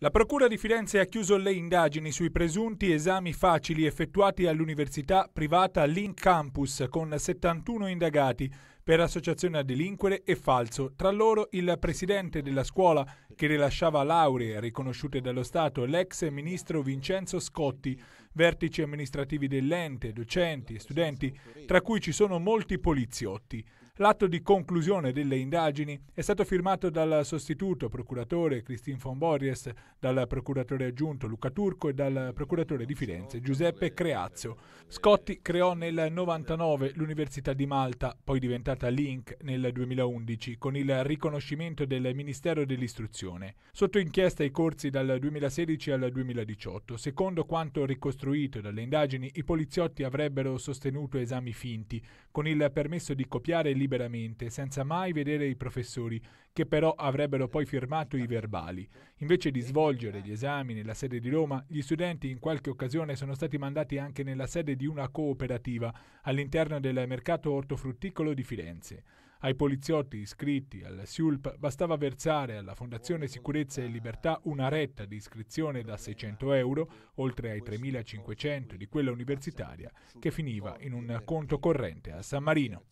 La Procura di Firenze ha chiuso le indagini sui presunti esami facili effettuati all'università privata Link Campus con 71 indagati per associazione a delinquere e falso. Tra loro il presidente della scuola che rilasciava lauree riconosciute dallo Stato, l'ex ministro Vincenzo Scotti, vertici amministrativi dell'ente, docenti e studenti, tra cui ci sono molti poliziotti. L'atto di conclusione delle indagini è stato firmato dal sostituto procuratore Christine von Borries, dal procuratore aggiunto Luca Turco e dal procuratore di Firenze Giuseppe Creazzo. Scotti creò nel 99 l'Università di Malta, poi diventata pubblicata Link nel 2011 con il riconoscimento del Ministero dell'Istruzione, sotto inchiesta i corsi dal 2016 al 2018. Secondo quanto ricostruito dalle indagini, i poliziotti avrebbero sostenuto esami finti, con il permesso di copiare liberamente, senza mai vedere i professori, che però avrebbero poi firmato i verbali. Invece di svolgere gli esami nella sede di Roma, gli studenti in qualche occasione sono stati mandati anche nella sede di una cooperativa all'interno del mercato ortofrutticolo di Firenze statunitensi. Ai poliziotti iscritti alla SIULP bastava versare alla Fondazione Sicurezza e Libertà una retta di iscrizione da 600 euro, oltre ai 3.500 di quella universitaria, che finiva in un conto corrente a San Marino.